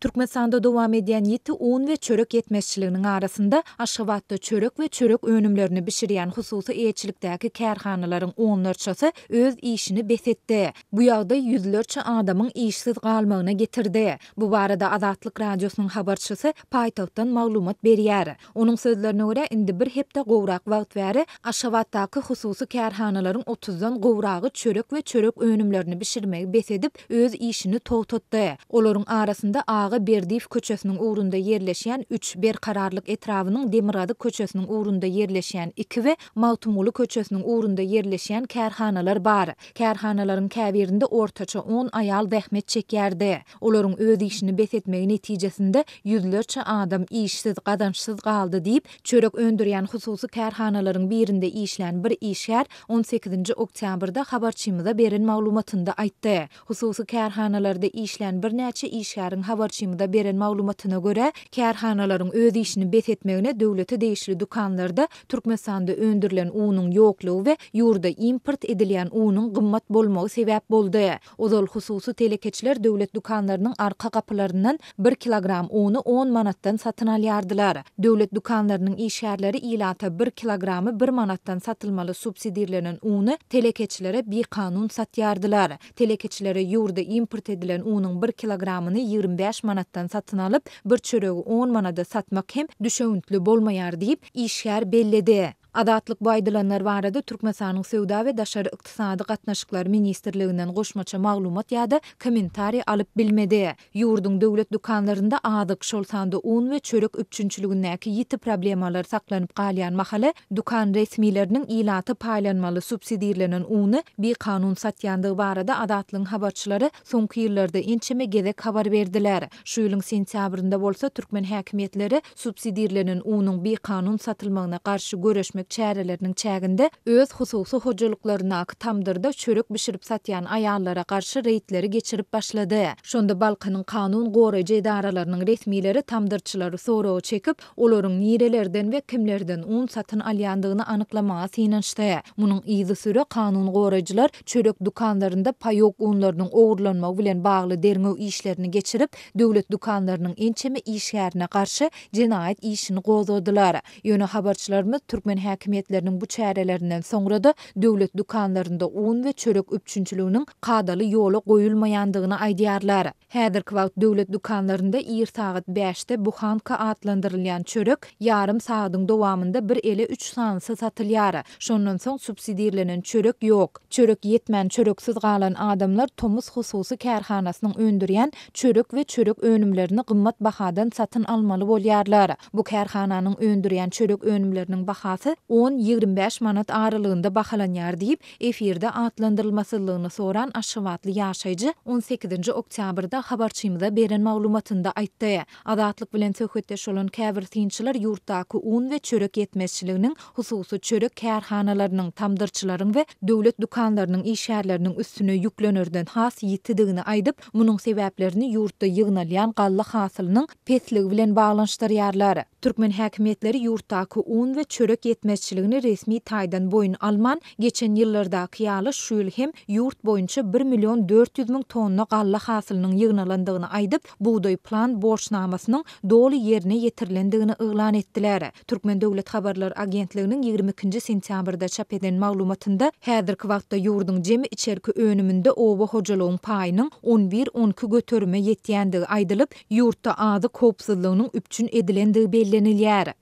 Türkmen dowam edýän 7 un we çörek yetmezçiliginiň arasynda Aşgabatda çörek we çörek önümlerini bişirýän hususy ýetçilikdäki kärhanalaryň 14 öz işini besetdi. Bu ýagda ýüzlerçe adamyň işsiz galmagyna getirdi. Bu barada Azatlyk radiosynyň habarçysy Paýtawdan maglumat berýär. Onuň sözlerine görä indi bir hepde gowrak wagt bäri Aşgabatdaky hususy kärhanalaryň 30-dan gowragy çörek we çörek önümlerini bişirmegi besedip öz işini togtatdy. Olaryň arasynda Ağa Berdiyev köçesinin uğrunda yerleşen 3 ber kararlık etrafının Demiradı köçesinin uğrunda yerleşen 2 ve Maltumulu köçesinin uğrunda yerleşen kerhanalar bar. Kerhanaların kəvirinde ortaça 10 ayal dəhmet çekerdi. Oların öz işini besetmeyi neticesinde yüzlerce adam işsiz, qadansız qaldı deyip çörek öndüryen hususu kerhanaların birinde işlen bir işer 18. oktyabrda xabarçimiza berin malumatında aytdi. Hususu kerhanalarda işlen bir neçe işerin xabarçimiza açymda beren maglumatyna görä, kärhanalaryň öz işini BES etmegine döwlete değişli dukanlarda Türkmensanda öndürilen unyň yokluğu ve yurda import edilen unyň gımmat bolmagy sebäp boldy. Ozol hususu telekeçler döwlet dukanlarının arka kapılarından 1 kilogram uunu 10 manattan satın alyardılar. DÖVLET dukanlarının işyerleri ilata 1 kilogramı 1 manattan satılmalı subsidirlenen uunu telekeçlere bir kanun satyardılar. Telekeçlere yurda import edilen unyň 1 kilogramını 25 manattan satın alıp bir çörögü 10 manada satmak hem düşöüntlü bolmayar deyip işyar bellede. Adatlyk baýdylanlar barada Türkmenistanyň sewda we daşary ykdysady gatnaşyklar ministrliginden goşmaça maglumat ýa-da kommentari alyp bilmedi. Ýurdun döwlet dukanlarynda adyk şol sanda un we çörek üpçünçüliginiň ýiti problemalar saklanyp galyan mahala dukan resmiýleriniň ilaty paýlanmaly subsidiýerlenen unu bir kanun satýandygy barada adatlyň habarçylary soňky ýyllarda ençeme gede habar berdiler. Şu ýylyň sentýabrynda bolsa Türkmen häkimetleri subsidiýerlenen unuň bir kanun satylmagyna garşy göreşmek Çäredälen täginde öz hususy hojalyklaryna akı tamdırda çörök bişirip satýan ayarlara garşy reýtleri geçirip başlady. Şonda Balqanyň kanun goýyjy daýralarynyň resmileri tamdırçıları sorag çekip, olaryň nirelerden we kimlerden un satyn alýandygyny anyklamağa synanyşdy. Munyň iyi süre kanun goýyjylar çöräk dukanlarında payok unlarynyň owgurlanmagy bilen bagly derňew işlerini geçirip, döwlet dukanlarının ençemi işlerine garşy jinayat işini gozoddylar. Ýöne habarçylarmy türkmen metlerinin bu çerrelerinden sonra da dövlet dukanlarında uğun ve çök qadali yolu yoğluk uyumayayandığını adiyarlar. Heatherval dövlet dukanlarında iyi sağıt 5şte bu hanka adlandırılan çörök yarım sağadın doğamında bir ele3 sahsı satılyarı. Şonndan son subsidirlenin çök yok. Çörök yetmen çöröksiz galan adamlar Tomus xususi Kerrhanasının öndüryen çörök ve çörök önümlerini qimmat bahadan satın almalı volarlara Bu kerhanaanın önürüyen çörök önümlerinin bahası, 10-25 manat aralığında bahalanyar deyip efirde atlandırılmasılığını soran aşıvatlı yaşaycı 18-ci oktyabrda xabarçimda beren mağlumatında aytdı. Adatlık bilen tökhetdeş olan kəvir tinçilər yurttaki un ve çörök yetmesçiliğinin hususu çörök kərhanalarının tamdırçıların ve dövlet dukanlarının işyerlerinin üstüne yüklenörden has yitidığını aydıp munun sebeplerini yurtta yığnalyan qallı xasılının petlik bilen bağlanştır Türkmen hakimiyetleri yurttaki un ve çörök yetmesçiliğinin hizmetçiligini resmi taydan boyun alman, geçen yıllarda kiyalı şuyul hem yurt boyunca 1 milyon 400 min tonna galla hasılının yığınalandığını aydıp, buğday plan borçnamasının dolu yerine yetirlendiğini ıglan ettiler. Türkmen Devlet Haberler Agentliğinin 22. sentyabrda çap eden mağlumatında, hedir kvaqda yurdun cemi içerki önümünde ova hocaloğun payının 11-12 götürme yetiyendiği aydılıp, yurtta adı kopsızlığının üpçün edilendiği bellenilyer.